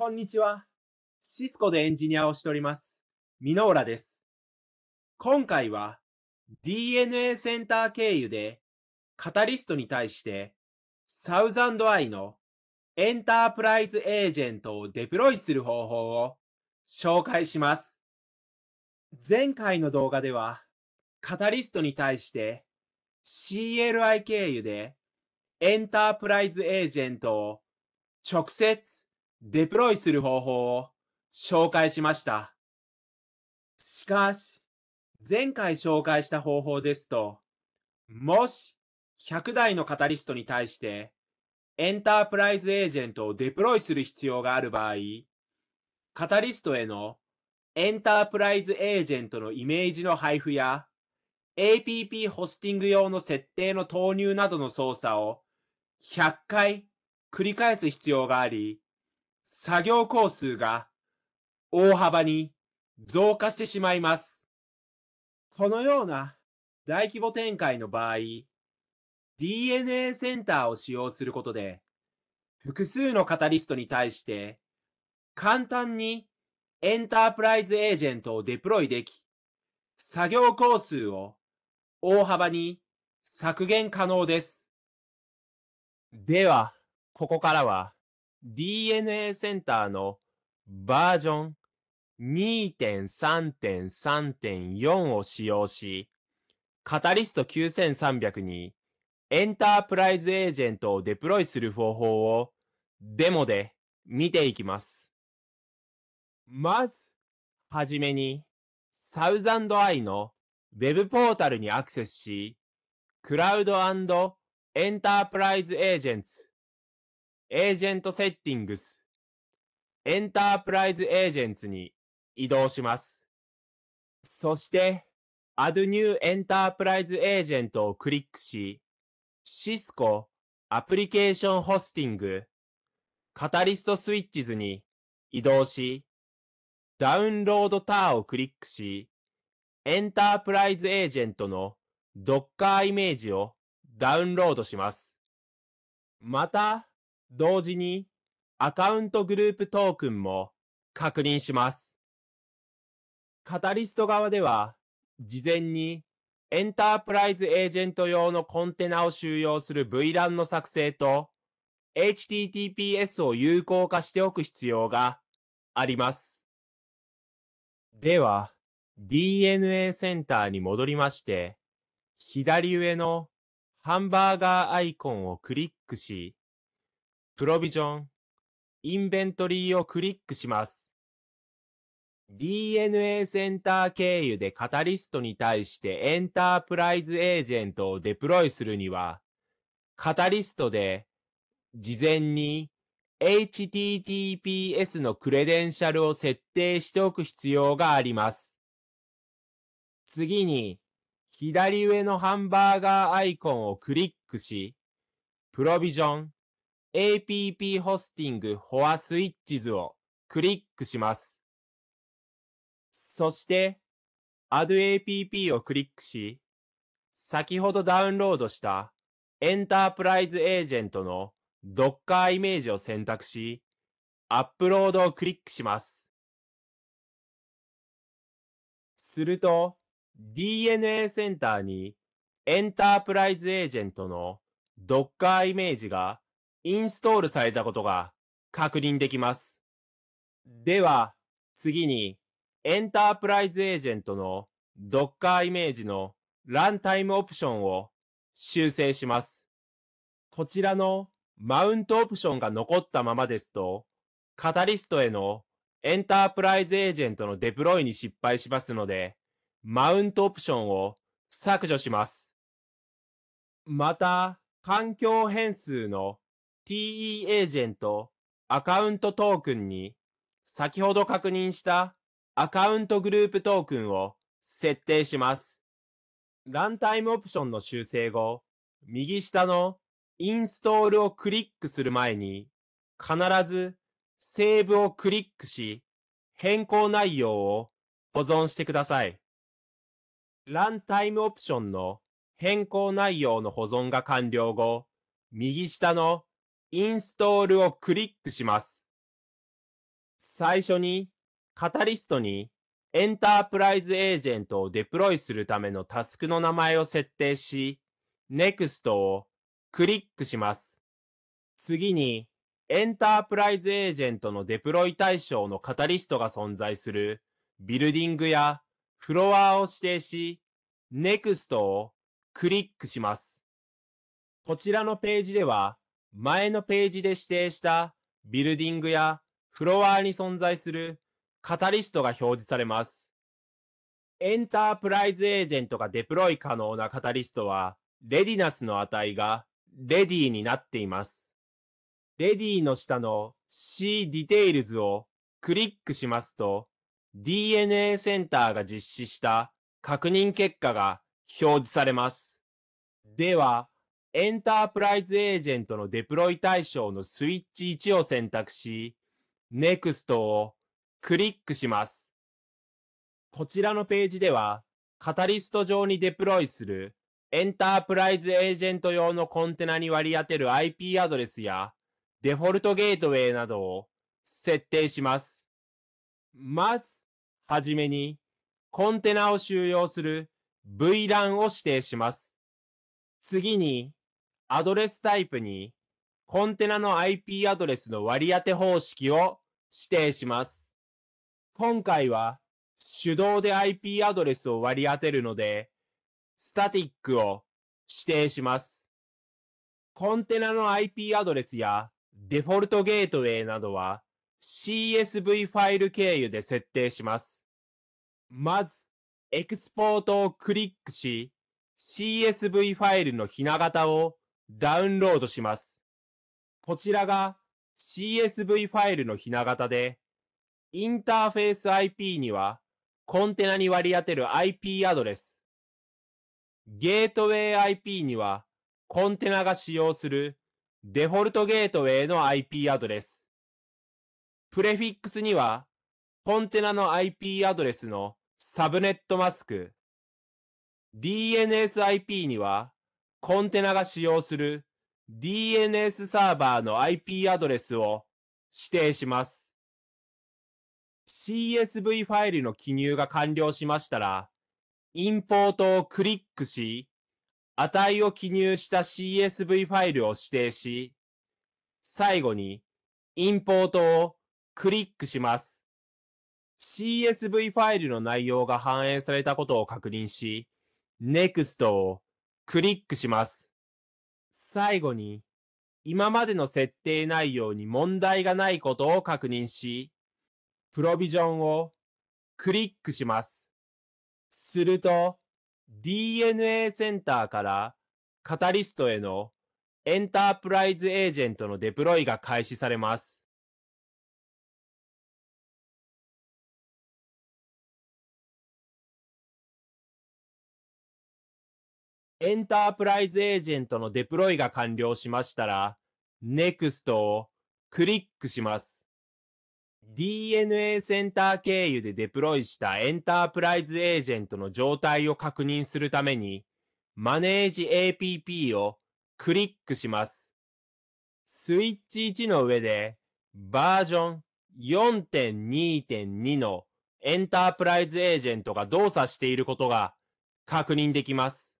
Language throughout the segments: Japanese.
こんにちは。シスコでエンジニアをしております。ミノーラです。今回は DNA センター経由でカタリストに対してサウザンドアイのエンタープライズエージェントをデプロイする方法を紹介します。前回の動画ではカタリストに対して CLI 経由でエンタープライズエージェントを直接デプロイする方法を紹介しました。しかし、前回紹介した方法ですと、もし100台のカタリストに対してエンタープライズエージェントをデプロイする必要がある場合、カタリストへのエンタープライズエージェントのイメージの配布や APP ホスティング用の設定の投入などの操作を100回繰り返す必要があり、作業工数が大幅に増加してしまいます。このような大規模展開の場合、DNA センターを使用することで、複数のカタリストに対して簡単にエンタープライズエージェントをデプロイでき、作業工数を大幅に削減可能です。では、ここからは DNA センターのバージョン2.3.3.4を使用し、カタリスト9300にエンタープライズエージェントをデプロイする方法をデモで見ていきます。まず、はじめに、サウザンドアイの Web ポータルにアクセスし、クラウドエンタープライズエージェントエージェントセッティングス、エンタープライズエージェンツに移動します。そして、Add New Enterprise Agent をクリックし、Cisco アプリケーションホスティング、カタリストスイッチズに移動し、ダウンロードターをクリックし、エンタープライズエージェントの Docker イメージをダウンロードします。また、同時にアカウントグループトークンも確認します。カタリスト側では、事前にエンタープライズエージェント用のコンテナを収容する VLAN の作成と HTTPS を有効化しておく必要があります。では、DNA センターに戻りまして、左上のハンバーガーアイコンをクリックし、プロビジョン、インベントリーをクリックします。DNA センター経由でカタリストに対してエンタープライズエージェントをデプロイするには、カタリストで事前に HTTPS のクレデンシャルを設定しておく必要があります。次に、左上のハンバーガーアイコンをクリックし、プロビジョン、app ホスティングフォアスイッチズをクリックします。そして add app をクリックし、先ほどダウンロードしたエンタープライズエージェントの Docker イメージを選択し、アップロードをクリックします。すると DNA センターにエンタープライズエージェントの Docker イメージがインストールされたことが確認できます。では、次に、エンタープライズエージェントの Docker イメージのランタイムオプションを修正します。こちらのマウントオプションが残ったままですと、カタリストへのエンタープライズエージェントのデプロイに失敗しますので、マウントオプションを削除します。また、環境変数の TE エージェントアカウントトークンに先ほど確認したアカウントグループトークンを設定します。ランタイムオプションの修正後、右下のインストールをクリックする前に必ずセーブをクリックし変更内容を保存してください。ランタイムオプションの変更内容の保存が完了後、右下のインストールをクリックします。最初に、カタリストにエンタープライズエージェントをデプロイするためのタスクの名前を設定し、NEXT をクリックします。次に、エンタープライズエージェントのデプロイ対象のカタリストが存在するビルディングやフロアを指定し、NEXT をクリックします。こちらのページでは、前のページで指定したビルディングやフロアに存在するカタリストが表示されます。エンタープライズエージェントがデプロイ可能なカタリストは、レディナスの値がレディになっています。レディの下の C ディテールズをクリックしますと、DNA センターが実施した確認結果が表示されます。では、エンタープライズエージェントのデプロイ対象のスイッチ1を選択し、NEXT をクリックします。こちらのページでは、カタリスト上にデプロイするエンタープライズエージェント用のコンテナに割り当てる IP アドレスやデフォルトゲートウェイなどを設定します。まず、はじめに、コンテナを収容する VLAN を指定します。次に、アドレスタイプにコンテナの IP アドレスの割り当て方式を指定します。今回は手動で IP アドレスを割り当てるので、スタティックを指定します。コンテナの IP アドレスやデフォルトゲートウェイなどは CSV ファイル経由で設定します。まず、エクスポートをクリックし、CSV ファイルのひな型をダウンロードします。こちらが CSV ファイルのひな型で、インターフェース IP にはコンテナに割り当てる IP アドレス、ゲートウェイ IP にはコンテナが使用するデフォルトゲートウェイの IP アドレス、プレフィックスにはコンテナの IP アドレスのサブネットマスク、DNSIP にはコンテナが使用する DNS サーバーの IP アドレスを指定します。CSV ファイルの記入が完了しましたら、インポートをクリックし、値を記入した CSV ファイルを指定し、最後にインポートをクリックします。CSV ファイルの内容が反映されたことを確認し、NEXT をクリックします。最後に、今までの設定内容に問題がないことを確認し、プロビジョンをクリックします。すると、DNA センターからカタリストへのエンタープライズエージェントのデプロイが開始されます。エンタープライズエージェントのデプロイが完了しましたら、NEXT をクリックします。DNA センター経由でデプロイしたエンタープライズエージェントの状態を確認するために、マネージ APP をクリックします。スイッチ1の上で、バージョン4.2.2のエンタープライズエージェントが動作していることが確認できます。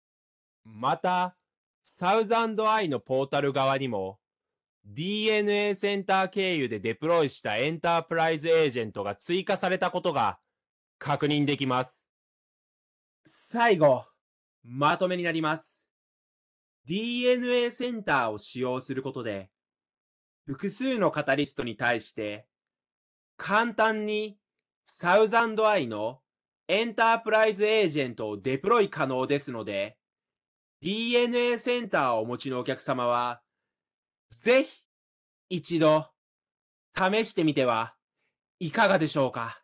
また、サウザンドアイのポータル側にも、DNA センター経由でデプロイしたエンタープライズエージェントが追加されたことが確認できます。最後、まとめになります。DNA センターを使用することで、複数のカタリストに対して、簡単にサウザンドアイのエンタープライズエージェントをデプロイ可能ですので、DNA センターをお持ちのお客様は、ぜひ一度試してみてはいかがでしょうか